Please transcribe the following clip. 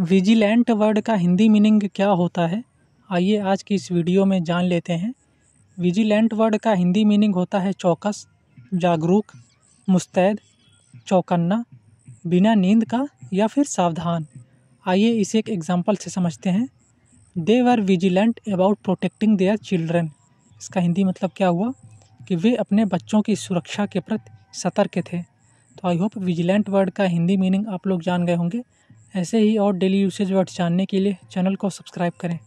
vigilant word का Hindi meaning क्या होता है आइए आज की इस वीडियो में जान लेते हैं विजिलेंट वर्ड का हिंदी मीनिंग होता है चौकस जागरूक मुस्तैद चौकन्ना बिना नींद का या फिर सावधान आइए इसे एक एग्जाम्पल से समझते हैं they were vigilant about protecting their children इसका हिंदी मतलब क्या हुआ कि वे अपने बच्चों की सुरक्षा के प्रति सतर्क थे तो आई होप विजिलेंट वर्ड का हिंदी मीनिंग आप लोग जान गए होंगे ऐसे ही और डेली यूसेज वर्ड्स जानने के लिए चैनल को सब्सक्राइब करें